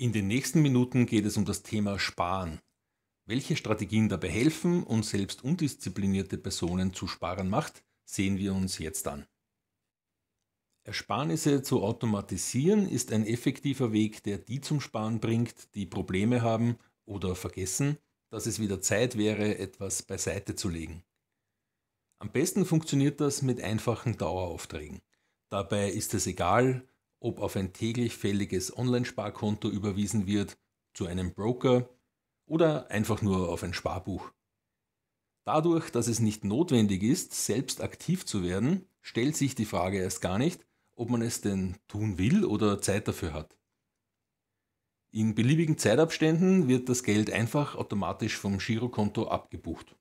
In den nächsten Minuten geht es um das Thema Sparen. Welche Strategien dabei helfen und selbst undisziplinierte Personen zu sparen macht, sehen wir uns jetzt an. Ersparnisse zu automatisieren ist ein effektiver Weg, der die zum Sparen bringt, die Probleme haben oder vergessen, dass es wieder Zeit wäre, etwas beiseite zu legen. Am besten funktioniert das mit einfachen Daueraufträgen. Dabei ist es egal, ob auf ein täglich fälliges Online-Sparkonto überwiesen wird, zu einem Broker oder einfach nur auf ein Sparbuch. Dadurch, dass es nicht notwendig ist, selbst aktiv zu werden, stellt sich die Frage erst gar nicht, ob man es denn tun will oder Zeit dafür hat. In beliebigen Zeitabständen wird das Geld einfach automatisch vom Girokonto abgebucht.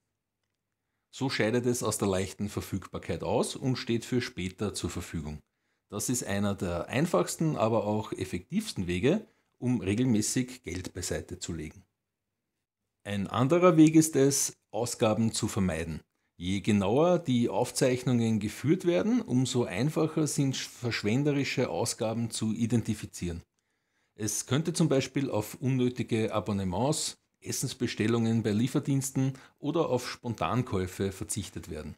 So scheidet es aus der leichten Verfügbarkeit aus und steht für später zur Verfügung. Das ist einer der einfachsten, aber auch effektivsten Wege, um regelmäßig Geld beiseite zu legen. Ein anderer Weg ist es, Ausgaben zu vermeiden. Je genauer die Aufzeichnungen geführt werden, umso einfacher sind verschwenderische Ausgaben zu identifizieren. Es könnte zum Beispiel auf unnötige Abonnements, Essensbestellungen bei Lieferdiensten oder auf Spontankäufe verzichtet werden.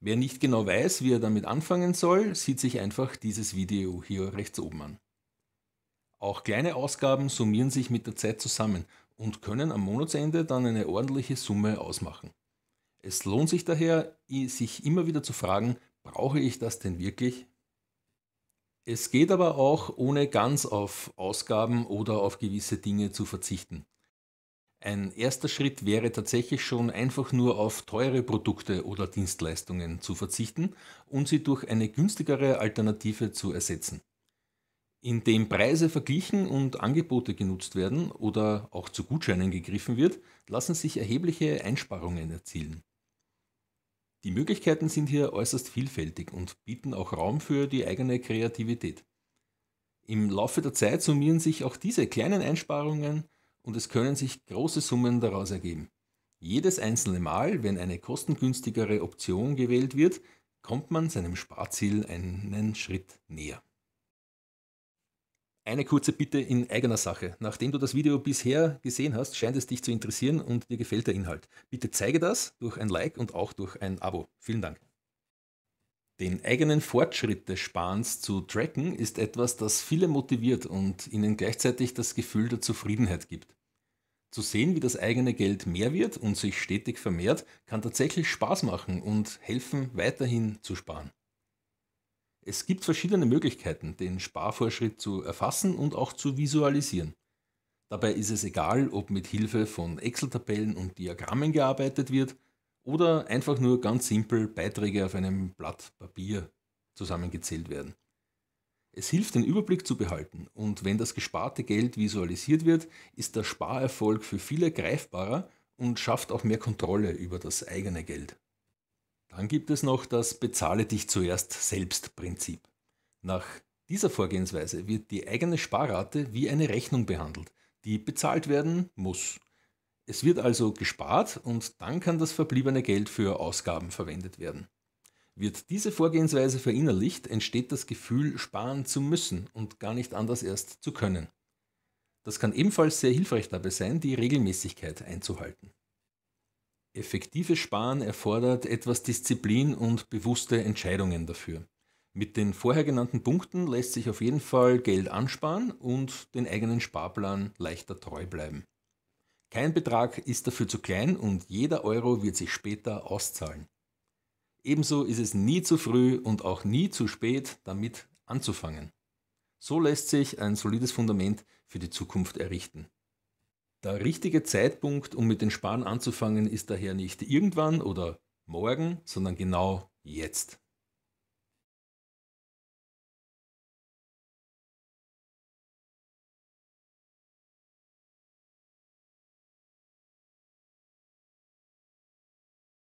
Wer nicht genau weiß, wie er damit anfangen soll, sieht sich einfach dieses Video hier rechts oben an. Auch kleine Ausgaben summieren sich mit der Zeit zusammen und können am Monatsende dann eine ordentliche Summe ausmachen. Es lohnt sich daher, sich immer wieder zu fragen, brauche ich das denn wirklich? Es geht aber auch, ohne ganz auf Ausgaben oder auf gewisse Dinge zu verzichten. Ein erster Schritt wäre tatsächlich schon einfach nur auf teure Produkte oder Dienstleistungen zu verzichten und sie durch eine günstigere Alternative zu ersetzen. Indem Preise verglichen und Angebote genutzt werden oder auch zu Gutscheinen gegriffen wird, lassen sich erhebliche Einsparungen erzielen. Die Möglichkeiten sind hier äußerst vielfältig und bieten auch Raum für die eigene Kreativität. Im Laufe der Zeit summieren sich auch diese kleinen Einsparungen und es können sich große Summen daraus ergeben. Jedes einzelne Mal, wenn eine kostengünstigere Option gewählt wird, kommt man seinem Sparziel einen Schritt näher. Eine kurze Bitte in eigener Sache. Nachdem du das Video bisher gesehen hast, scheint es dich zu interessieren und dir gefällt der Inhalt. Bitte zeige das durch ein Like und auch durch ein Abo. Vielen Dank. Den eigenen Fortschritt des Spahns zu tracken ist etwas, das viele motiviert und ihnen gleichzeitig das Gefühl der Zufriedenheit gibt. Zu sehen, wie das eigene Geld mehr wird und sich stetig vermehrt, kann tatsächlich Spaß machen und helfen, weiterhin zu sparen. Es gibt verschiedene Möglichkeiten, den Sparvorschritt zu erfassen und auch zu visualisieren. Dabei ist es egal, ob mit Hilfe von Excel-Tabellen und Diagrammen gearbeitet wird, oder einfach nur ganz simpel Beiträge auf einem Blatt Papier zusammengezählt werden. Es hilft, den Überblick zu behalten und wenn das gesparte Geld visualisiert wird, ist der Sparerfolg für viele greifbarer und schafft auch mehr Kontrolle über das eigene Geld. Dann gibt es noch das Bezahle dich zuerst selbst Prinzip. Nach dieser Vorgehensweise wird die eigene Sparrate wie eine Rechnung behandelt, die bezahlt werden muss. Es wird also gespart und dann kann das verbliebene Geld für Ausgaben verwendet werden. Wird diese Vorgehensweise verinnerlicht, entsteht das Gefühl, sparen zu müssen und gar nicht anders erst zu können. Das kann ebenfalls sehr hilfreich dabei sein, die Regelmäßigkeit einzuhalten. Effektives Sparen erfordert etwas Disziplin und bewusste Entscheidungen dafür. Mit den vorher genannten Punkten lässt sich auf jeden Fall Geld ansparen und den eigenen Sparplan leichter treu bleiben. Kein Betrag ist dafür zu klein und jeder Euro wird sich später auszahlen. Ebenso ist es nie zu früh und auch nie zu spät, damit anzufangen. So lässt sich ein solides Fundament für die Zukunft errichten. Der richtige Zeitpunkt, um mit den Sparen anzufangen, ist daher nicht irgendwann oder morgen, sondern genau jetzt.